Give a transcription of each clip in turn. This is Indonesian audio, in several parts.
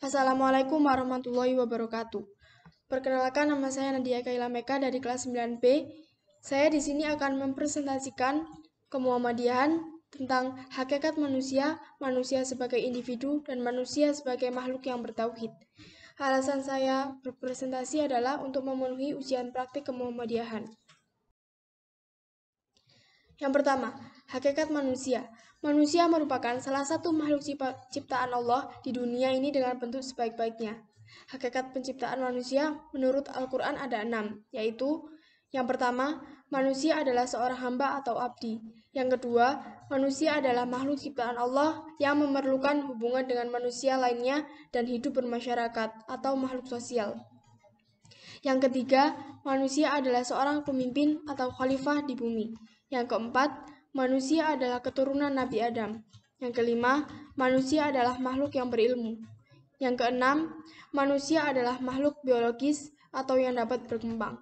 Assalamualaikum warahmatullahi wabarakatuh. Perkenalkan nama saya Nadia Kaila Meka dari kelas 9B. Saya di sini akan mempresentasikan kemuhamadiahan tentang hakikat manusia, manusia sebagai individu, dan manusia sebagai makhluk yang bertauhid. Alasan saya berpresentasi adalah untuk memenuhi ujian praktik kemuhamadiahan. Yang pertama, Hakikat manusia. Manusia merupakan salah satu makhluk ciptaan Allah di dunia ini dengan bentuk sebaik-baiknya. Hakikat penciptaan manusia menurut Al-Quran ada enam, yaitu yang pertama, manusia adalah seorang hamba atau abdi. Yang kedua, manusia adalah makhluk ciptaan Allah yang memerlukan hubungan dengan manusia lainnya dan hidup bermasyarakat atau makhluk sosial. Yang ketiga, manusia adalah seorang pemimpin atau khalifah di bumi. Yang keempat, manusia adalah keturunan Nabi Adam. Yang kelima, manusia adalah makhluk yang berilmu. Yang keenam, manusia adalah makhluk biologis atau yang dapat berkembang.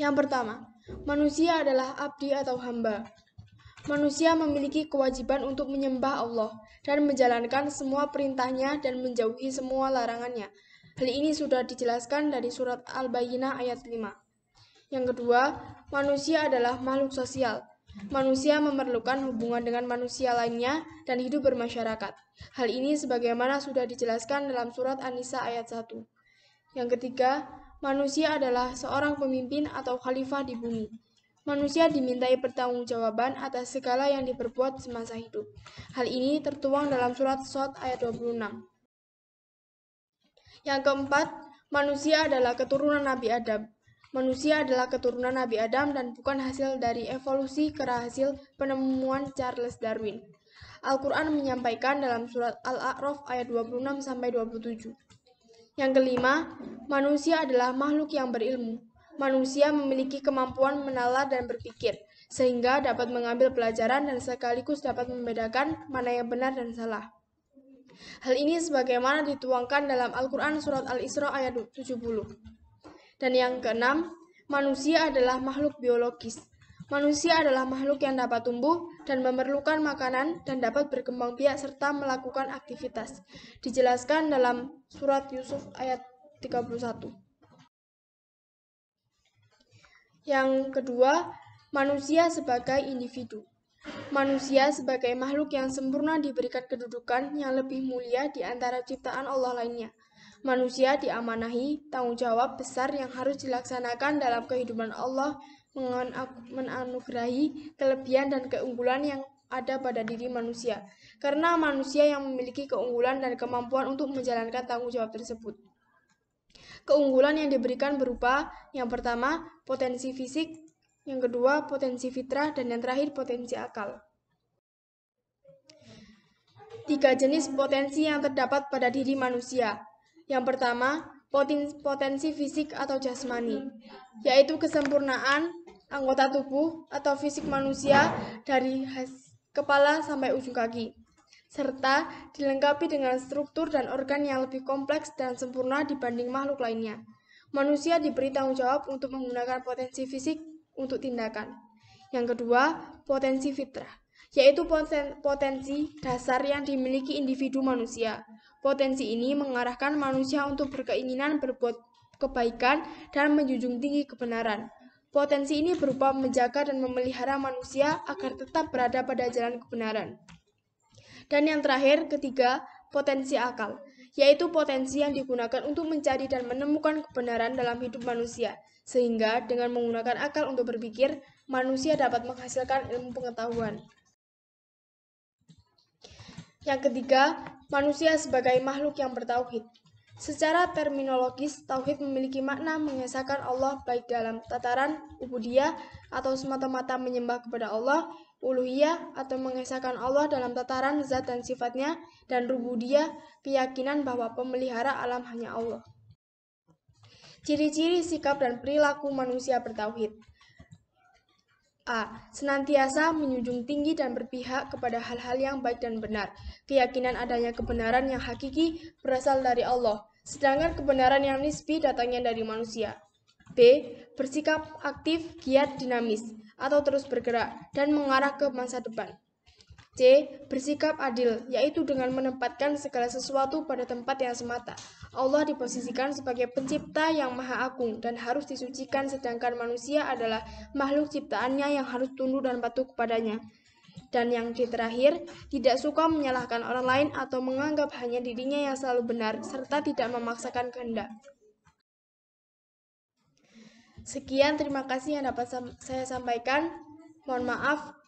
Yang pertama, manusia adalah abdi atau hamba. Manusia memiliki kewajiban untuk menyembah Allah dan menjalankan semua perintahnya dan menjauhi semua larangannya. Hal ini sudah dijelaskan dari surat Al-Bayyinah ayat 5. Yang kedua, manusia adalah makhluk sosial. Manusia memerlukan hubungan dengan manusia lainnya dan hidup bermasyarakat. Hal ini sebagaimana sudah dijelaskan dalam surat An-Nisa ayat 1. Yang ketiga, manusia adalah seorang pemimpin atau khalifah di bumi. Manusia dimintai pertanggungjawaban atas segala yang diperbuat semasa hidup. Hal ini tertuang dalam surat Sot ayat 26. Yang keempat, manusia adalah keturunan Nabi Adam. Manusia adalah keturunan Nabi Adam dan bukan hasil dari evolusi karena hasil penemuan Charles Darwin. Al-Quran menyampaikan dalam surat Al-A'raf ayat 26-27. Yang kelima, manusia adalah makhluk yang berilmu. Manusia memiliki kemampuan menalar dan berpikir, sehingga dapat mengambil pelajaran dan sekaligus dapat membedakan mana yang benar dan salah. Hal ini sebagaimana dituangkan dalam Al-Quran Surat Al-Isra ayat 70. Dan yang keenam, manusia adalah makhluk biologis. Manusia adalah makhluk yang dapat tumbuh dan memerlukan makanan dan dapat berkembang biak serta melakukan aktivitas. Dijelaskan dalam surat Yusuf ayat 31. Yang kedua, manusia sebagai individu. Manusia sebagai makhluk yang sempurna diberikan kedudukan yang lebih mulia di antara ciptaan Allah lainnya. Manusia diamanahi tanggung jawab besar yang harus dilaksanakan dalam kehidupan Allah menganugerahi kelebihan dan keunggulan yang ada pada diri manusia, karena manusia yang memiliki keunggulan dan kemampuan untuk menjalankan tanggung jawab tersebut. Keunggulan yang diberikan berupa yang pertama potensi fisik, yang kedua potensi fitrah, dan yang terakhir potensi akal. Tiga jenis potensi yang terdapat pada diri manusia. Yang pertama, potensi fisik atau jasmani, yaitu kesempurnaan anggota tubuh atau fisik manusia dari kepala sampai ujung kaki, serta dilengkapi dengan struktur dan organ yang lebih kompleks dan sempurna dibanding makhluk lainnya. Manusia diberi tanggung jawab untuk menggunakan potensi fisik untuk tindakan. Yang kedua, potensi fitrah yaitu potensi dasar yang dimiliki individu manusia. Potensi ini mengarahkan manusia untuk berkeinginan berbuat kebaikan dan menjunjung tinggi kebenaran. Potensi ini berupa menjaga dan memelihara manusia agar tetap berada pada jalan kebenaran. Dan yang terakhir, ketiga, potensi akal, yaitu potensi yang digunakan untuk mencari dan menemukan kebenaran dalam hidup manusia, sehingga dengan menggunakan akal untuk berpikir, manusia dapat menghasilkan ilmu pengetahuan. Yang ketiga, manusia sebagai makhluk yang bertauhid. Secara terminologis, tauhid memiliki makna mengesahkan Allah baik dalam tataran ubudiyah atau semata-mata menyembah kepada Allah, uluhiyah atau mengesahkan Allah dalam tataran zat dan sifatnya, dan rubudiyah, keyakinan bahwa pemelihara alam hanya Allah. Ciri-ciri sikap dan perilaku manusia bertauhid. A. Senantiasa menjunjung tinggi dan berpihak kepada hal-hal yang baik dan benar. Keyakinan adanya kebenaran yang hakiki berasal dari Allah, sedangkan kebenaran yang nisbi datangnya dari manusia. B. Bersikap aktif, giat, dinamis, atau terus bergerak, dan mengarah ke masa depan. C. Bersikap adil, yaitu dengan menempatkan segala sesuatu pada tempat yang semata. Allah diposisikan sebagai pencipta yang maha agung dan harus disucikan sedangkan manusia adalah makhluk ciptaannya yang harus tunduk dan patuh kepadanya. Dan yang terakhir, tidak suka menyalahkan orang lain atau menganggap hanya dirinya yang selalu benar serta tidak memaksakan kehendak. Sekian terima kasih yang dapat saya sampaikan. Mohon maaf